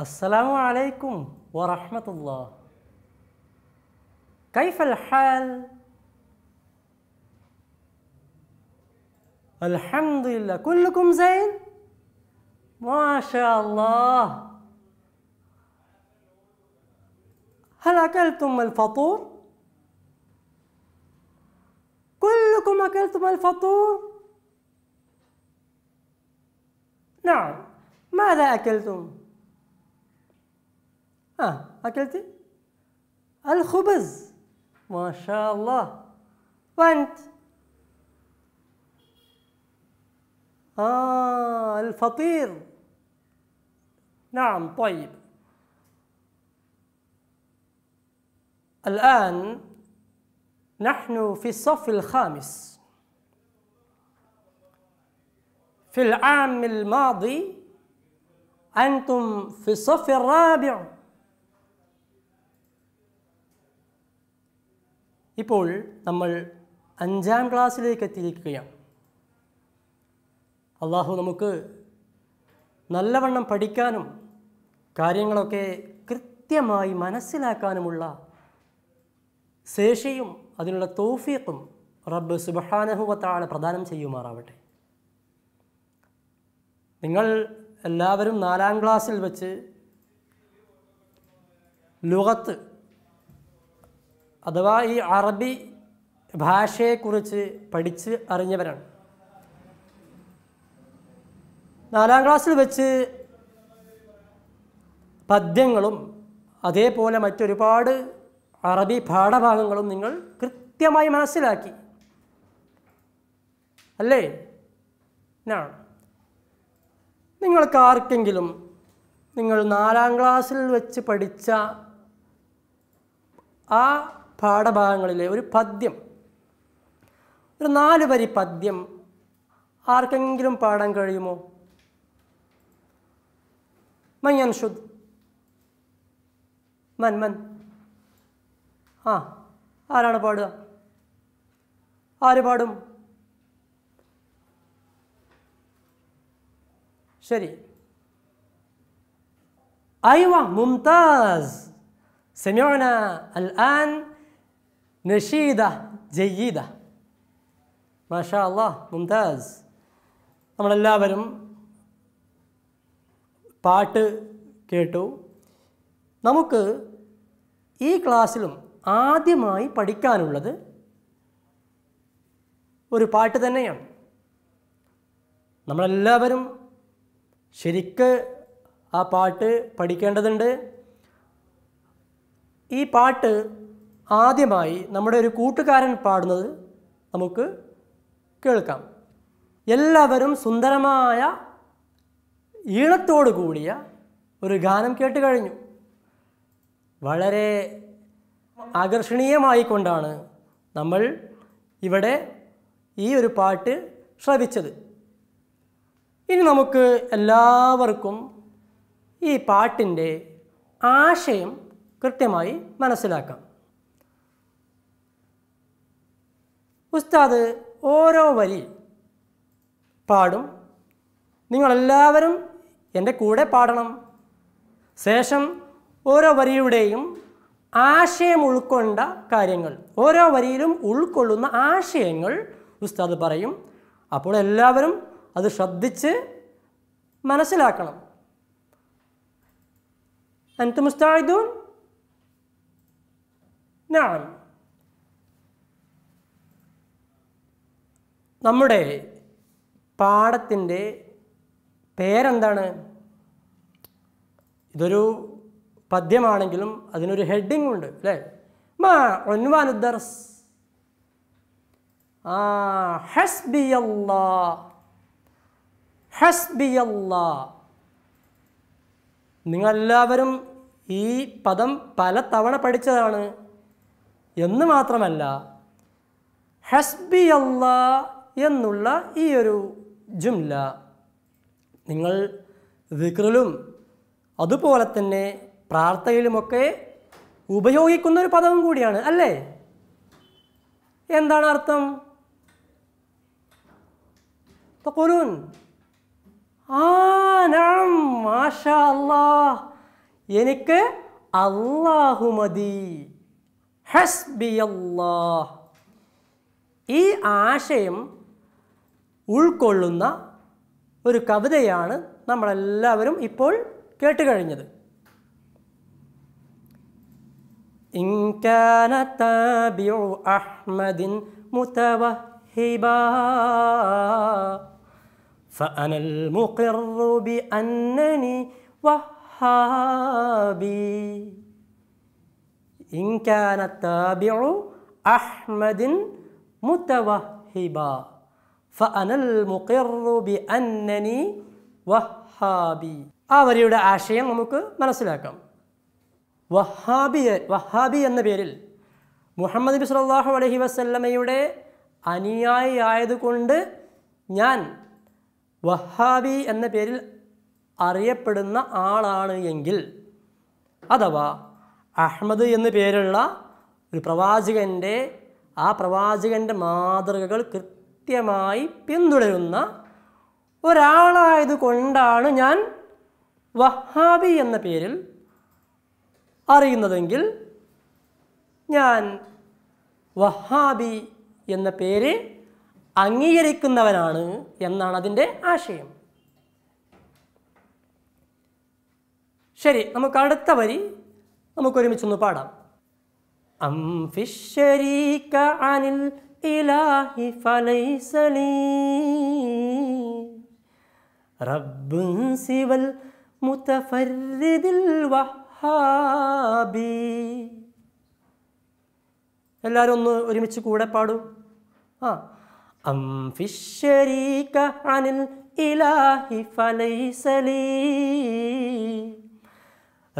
السلام عليكم ورحمة الله كيف الحال؟ الحمد لله كلكم زين؟ ما شاء الله هل أكلتم الفطور؟ كلكم أكلتم الفطور؟ نعم ماذا أكلتم؟ اه اكلتي الخبز ما شاء الله وانت اه الفطير نعم طيب الان نحن في الصف الخامس في العام الماضي انتم في الصف الرابع ഇപ്പോൾ നമ്മൾ അഞ്ചാം ക്ലാസ്സിലേക്ക് എത്തിയിരിക്കുകയാണ് അള്ളാഹു നമുക്ക് നല്ലവണ്ണം പഠിക്കാനും കാര്യങ്ങളൊക്കെ കൃത്യമായി മനസ്സിലാക്കാനുമുള്ള ശേഷിയും അതിനുള്ള തോഫിയക്കും റബ്ബ് സുബഹാനഹുവത്താണ് പ്രദാനം ചെയ്യുമാറാവട്ടെ നിങ്ങൾ എല്ലാവരും നാലാം ക്ലാസ്സിൽ വെച്ച് ലുഹത്ത് അഥവാ ഈ അറബി ഭാഷയെക്കുറിച്ച് പഠിച്ച് അറിഞ്ഞവരാണ് നാലാം ക്ലാസ്സിൽ വെച്ച് പദ്യങ്ങളും അതേപോലെ മറ്റൊരുപാട് അറബി പാഠഭാഗങ്ങളും നിങ്ങൾ കൃത്യമായി മനസ്സിലാക്കി അല്ലേ ഞാൻ നിങ്ങൾക്ക് ആർക്കെങ്കിലും നിങ്ങൾ നാലാം ക്ലാസ്സിൽ വെച്ച് പഠിച്ച ആ പാഠഭാഗങ്ങളിലെ ഒരു പദ്യം ഒരു നാല് വരി പദ്യം ആർക്കെങ്കിലും പാടാൻ കഴിയുമോ മയ്യൻ ശുദ്ധ് മൻ മൻ ആ ആരാണ് പാടുക ആര് പാടും ശരി മുംതാസ് ممتاز അൽ ആൻ നഷീദ ജയ്യീദ മാഷാ അള്ളാ മുംതാസ് നമ്മളെല്ലാവരും പാട്ട് കേട്ടു നമുക്ക് ഈ ക്ലാസ്സിലും ആദ്യമായി പഠിക്കാനുള്ളത് ഒരു പാട്ട് തന്നെയാണ് നമ്മളെല്ലാവരും ശരിക്ക് ആ പാട്ട് പഠിക്കേണ്ടതുണ്ട് ഈ പാട്ട് ആദ്യമായി നമ്മുടെ ഒരു കൂട്ടുകാരൻ പാടുന്നത് നമുക്ക് കേൾക്കാം എല്ലാവരും സുന്ദരമായ ഈണത്തോടു കൂടിയ ഒരു ഗാനം കേട്ട് കഴിഞ്ഞു വളരെ ആകർഷണീയമായിക്കൊണ്ടാണ് നമ്മൾ ഇവിടെ ഈ ഒരു പാട്ട് ശ്രവിച്ചത് ഇനി നമുക്ക് എല്ലാവർക്കും ഈ പാട്ടിൻ്റെ ആശയം കൃത്യമായി മനസ്സിലാക്കാം ഉസ്താദ് ഓരോ വരി പാടും നിങ്ങളെല്ലാവരും എൻ്റെ കൂടെ പാടണം ശേഷം ഓരോ വരിയുടെയും ആശയം ഉൾക്കൊണ്ട കാര്യങ്ങൾ ഓരോ വരിയിലും ഉൾക്കൊള്ളുന്ന ആശയങ്ങൾ ഉസ്താദ് പറയും അപ്പോൾ എല്ലാവരും അത് ശ്രദ്ധിച്ച് മനസ്സിലാക്കണം അൻത്ത് മുസ്താഹിദൂൻ ഞാൻ നമ്മുടെ പാഠത്തിൻ്റെ പേരെന്താണ് ഇതൊരു പദ്യമാണെങ്കിലും അതിനൊരു ഹെഡിങ് ഉണ്ട് അല്ലേ മാ ദർസ് ആ ബി ഹസ്ബിയല്ലാ നിങ്ങളെല്ലാവരും ഈ പദം പല തവണ പഠിച്ചതാണ് എന്ന് മാത്രമല്ല ഹസ്ബിയല്ലാ എന്നുള്ള ഈ ഒരു ജുംല നിങ്ങൾ വിക്രലും അതുപോലെ തന്നെ പ്രാർത്ഥനയിലുമൊക്കെ ഉപയോഗിക്കുന്ന ഒരു പദവും കൂടിയാണ് അല്ലേ എന്താണ് അർത്ഥം തക്കുലൂൻ ആനം മാഷാ എനിക്ക് അള്ളാഹുമതി ഹസ്ബി അല്ലാ ഈ ആശയം ഉൾക്കൊള്ളുന്ന ഒരു കവിതയാണ് നമ്മളെല്ലാവരും ഇപ്പോൾ കേട്ടുകഴിഞ്ഞത് അഹ്മദിൻ മുത്തവഹിബാ فأنا المقر بأنني وهابي إن كان التابع أحمد متوهبا ഫനൽ അന്നനി വഹാബി ആ വരിയുടെ ആശയം നമുക്ക് മനസ്സിലാക്കാം വഹാബി വഹാബി എന്ന പേരിൽ മുഹമ്മദ് നബി സാഹു അലഹി വസല്ലമയുടെ അനുയായി ആയതുകൊണ്ട് ഞാൻ വഹാബി എന്ന പേരിൽ അറിയപ്പെടുന്ന ആളാണ് എങ്കിൽ അഥവാ അഹമ്മദ് എന്ന പേരുള്ള ഒരു പ്രവാചകൻ്റെ ആ പ്രവാചകൻ്റെ മാതൃകകൾ കൃത്യമായി പിന്തുടരുന്ന ഒരാളായതുകൊണ്ടാണ് ഞാൻ വഹാബി എന്ന പേരിൽ അറിയുന്നതെങ്കിൽ ഞാൻ വഹാബി എന്ന പേര് അംഗീകരിക്കുന്നവനാണ് എന്നാണ് അതിൻ്റെ ആശയം ശരി നമുക്ക് അടുത്ത വരി നമുക്കൊരുമിച്ചൊന്ന് പാടാം ഇലാഹി ഫലൈസലി റബ്ബ് സിവൽ سوى വഹാബി എല്ലാവരും ഒന്ന് ഒരുമിച്ച് കൂടെ പാടും ആ അം ഫിഷരീക അനിൽ ഇലാഹി ഫലൈസലീ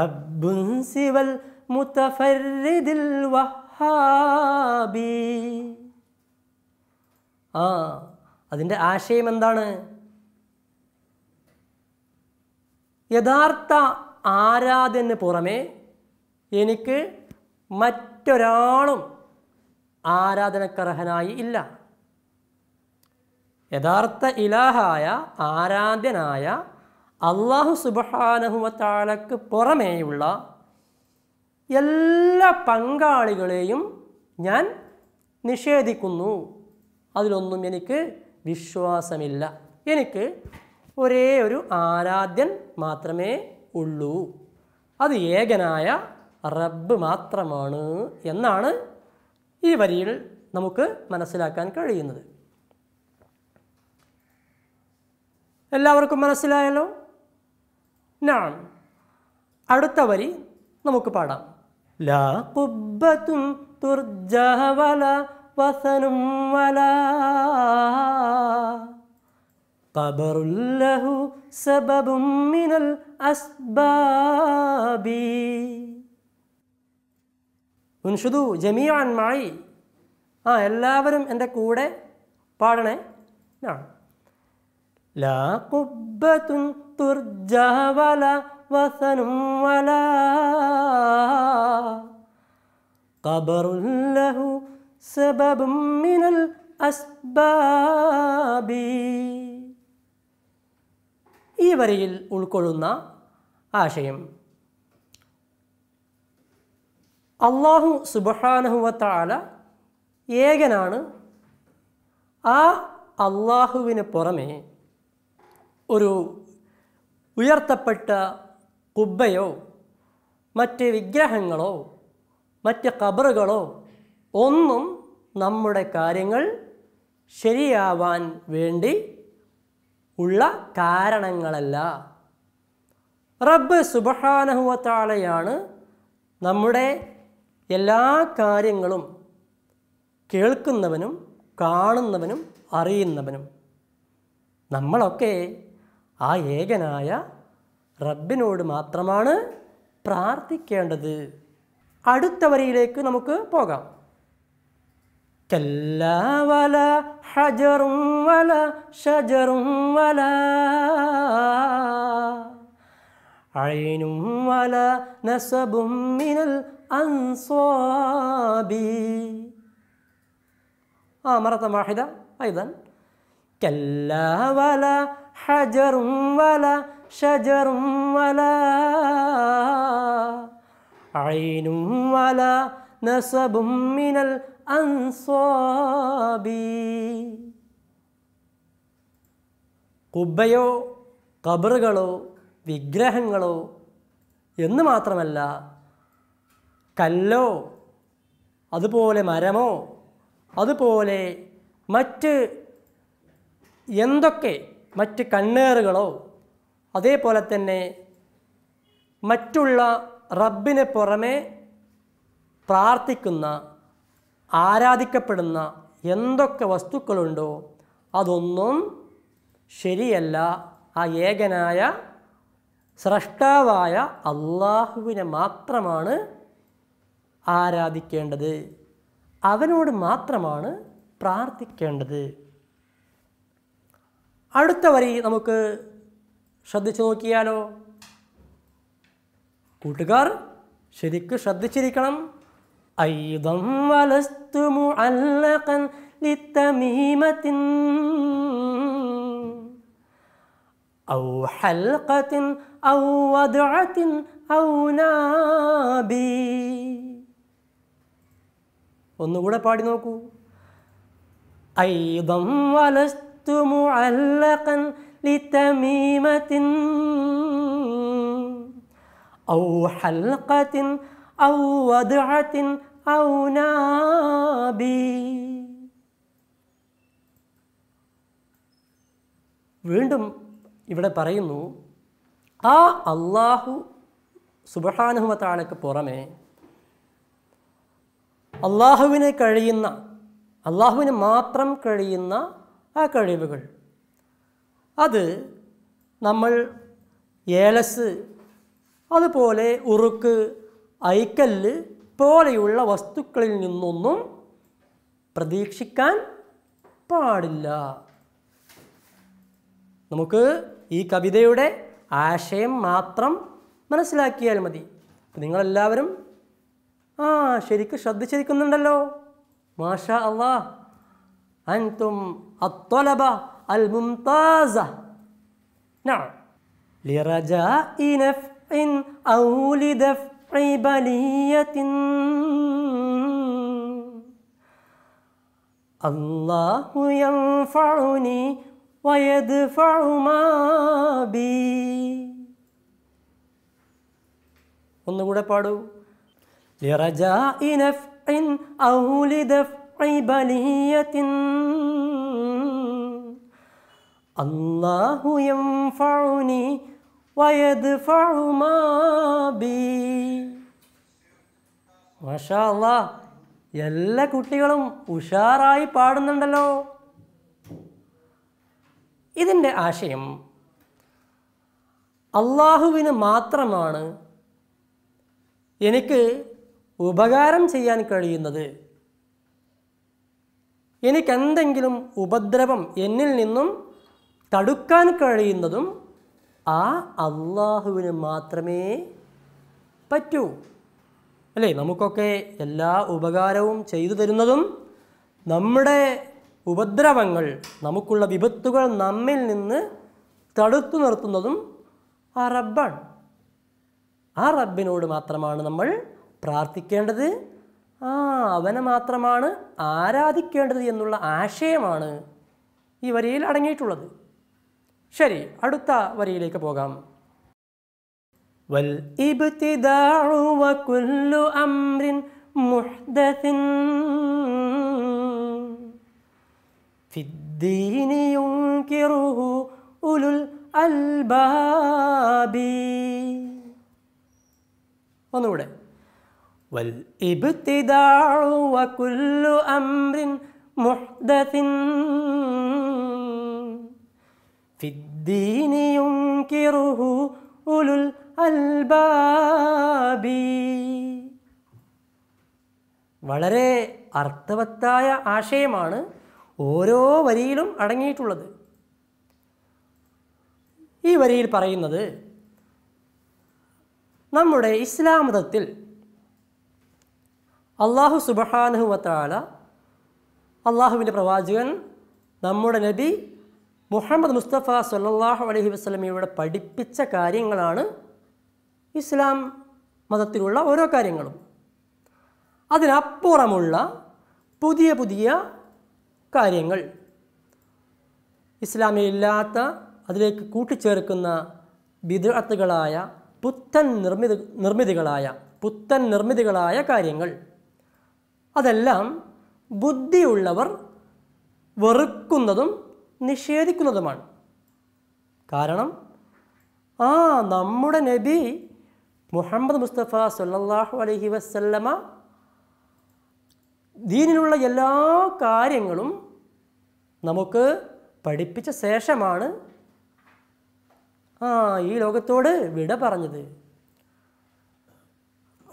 റബ്ബ് സിവൽ മുത്തഫരിദിൽ വഹാബി ആ അതിൻ്റെ ആശയം എന്താണ് യഥാർത്ഥ ആരാധന പുറമേ എനിക്ക് മറ്റൊരാളും ആരാധനക്കർഹനായി ഇല്ല യഥാർത്ഥ ഇലാഹായ ആരാധ്യനായ അള്ളാഹു സുബഹാനഹുവത്താലക്ക് പുറമേയുള്ള എല്ലാ പങ്കാളികളെയും ഞാൻ നിഷേധിക്കുന്നു അതിലൊന്നും എനിക്ക് വിശ്വാസമില്ല എനിക്ക് ഒരേ ഒരു ആരാധ്യൻ മാത്രമേ ഉള്ളൂ അത് ഏകനായ റബ്ബ് മാത്രമാണ് എന്നാണ് ഈ വരിയിൽ നമുക്ക് മനസ്സിലാക്കാൻ കഴിയുന്നത് എല്ലാവർക്കും മനസ്സിലായല്ലോ ഞാൻ അടുത്ത വരി നമുക്ക് പാടാം ലാ കുബ്ബത്തും തുർജവല വസനും വല قبر സബബും മിനൽ അസ്ബാബി ഉൻഷുദു ജമീഅൻ മായി ആ എല്ലാവരും എൻ്റെ കൂടെ പാടണേ ആ ലാ കുബ്ബത്തുൻ തുർജവല വസനും വല കബറുല്ലഹു സബബും മിനൽ അസ്ബാബി ഈ വരിയിൽ ഉൾക്കൊള്ളുന്ന ആശയം അള്ളാഹു സുബഹാനഹുവത്താല ഏകനാണ് ആ അള്ളാഹുവിന് പുറമെ ഒരു ഉയർത്തപ്പെട്ട കുബ്ബയോ മറ്റ് വിഗ്രഹങ്ങളോ മറ്റ് കബറുകളോ ഒന്നും നമ്മുടെ കാര്യങ്ങൾ ശരിയാവാൻ വേണ്ടി ഉള്ള കാരണങ്ങളല്ല റബ്ബ് സുബഹാനഹുവത്താളയാണ് നമ്മുടെ എല്ലാ കാര്യങ്ങളും കേൾക്കുന്നവനും കാണുന്നവനും അറിയുന്നവനും നമ്മളൊക്കെ ആ ഏകനായ റബ്ബിനോട് മാത്രമാണ് പ്രാർത്ഥിക്കേണ്ടത് അടുത്ത വരിയിലേക്ക് നമുക്ക് പോകാം كلا ولا حجر ولا شجر ولا عين ولا نسب من الأنصاب آه مرة واحدة أيضا كلا ولا حجر ولا شجر ولا عين ولا نسب من الأنصاب അൻസ്വാബി കുബ്ബയോ കബറുകളോ വിഗ്രഹങ്ങളോ എന്ന് മാത്രമല്ല കല്ലോ അതുപോലെ മരമോ അതുപോലെ മറ്റ് എന്തൊക്കെ മറ്റ് കണ്ണേറുകളോ അതേപോലെ തന്നെ മറ്റുള്ള റബ്ബിന് പുറമെ പ്രാർത്ഥിക്കുന്ന ആരാധിക്കപ്പെടുന്ന എന്തൊക്കെ വസ്തുക്കളുണ്ടോ അതൊന്നും ശരിയല്ല ആ ഏകനായ സ്രഷ്ടാവായ അള്ളാഹുവിനെ മാത്രമാണ് ആരാധിക്കേണ്ടത് അവനോട് മാത്രമാണ് പ്രാർത്ഥിക്കേണ്ടത് അടുത്ത വരി നമുക്ക് ശ്രദ്ധിച്ചു നോക്കിയാലോ കൂട്ടുകാർ ശരിക്കും ശ്രദ്ധിച്ചിരിക്കണം أيضا ولست معلقا لتميمة أو حلقة أو وضعة أو نابي ونقول പാടി أيضا ولست معلقا لتميمة أو حلقة വീണ്ടും ഇവിടെ പറയുന്നു ആ അള്ളാഹു സുബഹാനുഹമത്താളയ്ക്ക് പുറമെ അള്ളാഹുവിനെ കഴിയുന്ന അള്ളാഹുവിന് മാത്രം കഴിയുന്ന ആ കഴിവുകൾ അത് നമ്മൾ ഏലസ് അതുപോലെ ഉറുക്ക് ഐക്കല്ല് പോലെയുള്ള വസ്തുക്കളിൽ നിന്നൊന്നും പ്രതീക്ഷിക്കാൻ പാടില്ല നമുക്ക് ഈ കവിതയുടെ ആശയം മാത്രം മനസ്സിലാക്കിയാൽ മതി നിങ്ങളെല്ലാവരും ആ ശരിക്കും ശ്രദ്ധിച്ചിരിക്കുന്നുണ്ടല്ലോ മാഷ അള്ളാ അൻതും അത്തൊലബ അൽ മുംതാസ ലിറജ ഇനഫ് ഇൻ ഔലിദഫ് പ്രൈബലീയത്തിൻ അള്ളാഹുയൗണി വയത് ഫൗമാബി ഒന്നുകൂടെ പാടൂ അള്ളാഹുയം ഫൗണി വയത് ഫൗമാബീ മഷാ അല്ല എല്ലാ കുട്ടികളും ഉഷാറായി പാടുന്നുണ്ടല്ലോ ഇതിൻ്റെ ആശയം അള്ളാഹുവിന് മാത്രമാണ് എനിക്ക് ഉപകാരം ചെയ്യാൻ കഴിയുന്നത് എനിക്കെന്തെങ്കിലും ഉപദ്രവം എന്നിൽ നിന്നും തടുക്കാൻ കഴിയുന്നതും ആ അള്ളാഹുവിന് മാത്രമേ പറ്റൂ അല്ലേ നമുക്കൊക്കെ എല്ലാ ഉപകാരവും ചെയ്തു തരുന്നതും നമ്മുടെ ഉപദ്രവങ്ങൾ നമുക്കുള്ള വിപത്തുകൾ നമ്മിൽ നിന്ന് തടുത്തു നിർത്തുന്നതും ആ റബ്ബാണ് ആ റബ്ബിനോട് മാത്രമാണ് നമ്മൾ പ്രാർത്ഥിക്കേണ്ടത് ആ അവനെ മാത്രമാണ് ആരാധിക്കേണ്ടത് എന്നുള്ള ആശയമാണ് ഈ വരിയിൽ അടങ്ങിയിട്ടുള്ളത് ശരി അടുത്ത വരിയിലേക്ക് പോകാം والابتداع وكل أمر محدث في الدين ينكره أولو الألباب والابتداع وكل أمر محدث في الدين ينكره أولو الألباب അൽബാബി വളരെ അർത്ഥവത്തായ ആശയമാണ് ഓരോ വരിയിലും അടങ്ങിയിട്ടുള്ളത് ഈ വരിയിൽ പറയുന്നത് നമ്മുടെ ഇസ്ലാം മതത്തിൽ അള്ളാഹു സുബഹാനുഹുവത്താല അള്ളാഹുവിൻ്റെ പ്രവാചകൻ നമ്മുടെ നബി മുഹമ്മദ് മുസ്തഫ സല്ലാഹു അലഹി വസ്ലമിയുടെ പഠിപ്പിച്ച കാര്യങ്ങളാണ് ഇസ്ലാം മതത്തിലുള്ള ഓരോ കാര്യങ്ങളും അതിനപ്പുറമുള്ള പുതിയ പുതിയ കാര്യങ്ങൾ ഇല്ലാത്ത അതിലേക്ക് കൂട്ടിച്ചേർക്കുന്ന വിദഗ്ധകളായ പുത്തൻ നിർമ്മിത നിർമ്മിതികളായ പുത്തൻ നിർമ്മിതികളായ കാര്യങ്ങൾ അതെല്ലാം ബുദ്ധിയുള്ളവർ വെറുക്കുന്നതും നിഷേധിക്കുന്നതുമാണ് കാരണം ആ നമ്മുടെ നബി മുഹമ്മദ് മുസ്തഫ സല്ലാഹു അലഹി വസ്ല്ലമ ദീനിലുള്ള എല്ലാ കാര്യങ്ങളും നമുക്ക് പഠിപ്പിച്ച ശേഷമാണ് ആ ഈ ലോകത്തോട് വിട പറഞ്ഞത്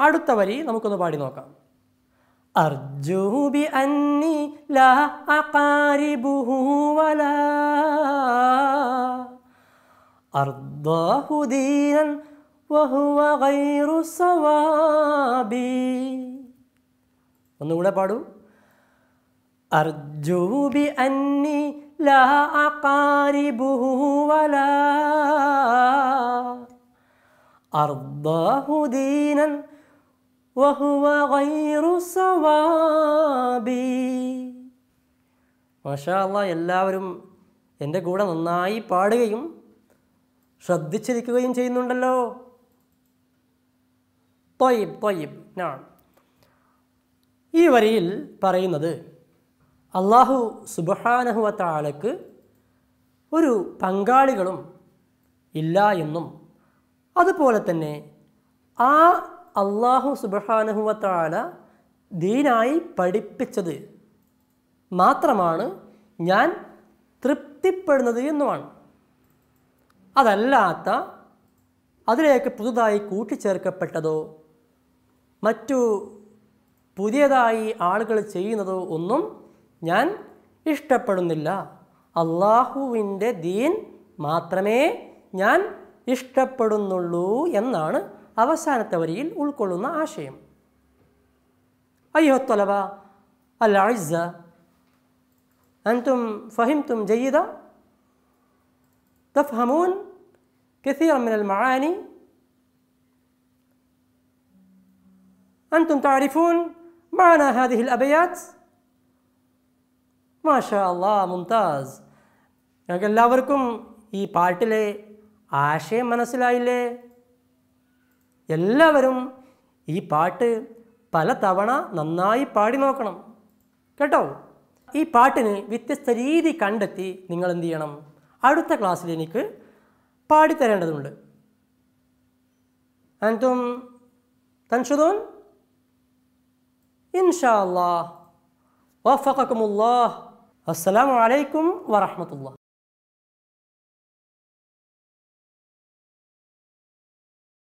അടുത്ത വരി നമുക്കൊന്ന് പാടി നോക്കാം അർജുബി അന്നി ലാരിബുഹൂവല അർദ്ദീനൻ വഹുവ ഗൈറു സവാബി ഒന്നുകൂടെ പാടൂ അർജുബി അന്നി ലാ അഖാരിബുഹു വലാ അർദാഹു ദീനൻ വഹുവ ഗൈറു സവാബി മാഷാ എല്ലാവരും എൻ്റെ കൂടെ നന്നായി പാടുകയും ശ്രദ്ധിച്ചിരിക്കുകയും ചെയ്യുന്നുണ്ടല്ലോ തൊയ്യബ് തൊയ്യബ് നാം ഈ വരിയിൽ പറയുന്നത് അള്ളാഹു സുബഹാനഹുവത്താലക്ക് ഒരു പങ്കാളികളും ഇല്ല എന്നും അതുപോലെ തന്നെ ആ അള്ളാഹു സുബഹാനുഹുവത്താല ദീനായി പഠിപ്പിച്ചത് മാത്രമാണ് ഞാൻ തൃപ്തിപ്പെടുന്നത് എന്നുമാണ് അതല്ലാത്ത അതിലേക്ക് പുതുതായി കൂട്ടിച്ചേർക്കപ്പെട്ടതോ മറ്റു പുതിയതായി ആളുകൾ ചെയ്യുന്നത് ഒന്നും ഞാൻ ഇഷ്ടപ്പെടുന്നില്ല അള്ളാഹുവിൻ്റെ ദീൻ മാത്രമേ ഞാൻ ഇഷ്ടപ്പെടുന്നുള്ളൂ എന്നാണ് അവസാനത്തെ വരിയിൽ ഉൾക്കൊള്ളുന്ന ആശയം അയ്യോത്തലബ അൽ അൻതും أنتم فهمتم جيدا تفهمون كثيرا من أنتم تعرفون معنى هذه الأبيات؟ മാഷാ അള്ളാ മുംതാസ് ഞങ്ങൾക്ക് എല്ലാവർക്കും ഈ പാട്ടിലെ ആശയം മനസ്സിലായില്ലേ എല്ലാവരും ഈ പാട്ട് പല തവണ നന്നായി പാടി നോക്കണം കേട്ടോ ഈ പാട്ടിന് വ്യത്യസ്ത രീതി കണ്ടെത്തി നിങ്ങൾ എന്ത് ചെയ്യണം അടുത്ത ക്ലാസ്സിൽ എനിക്ക് പാടിത്തരേണ്ടതുണ്ട് അനത്തും തൻഷുദോൻ إن شاء الله وفقكم الله السلام عليكم ورحمة الله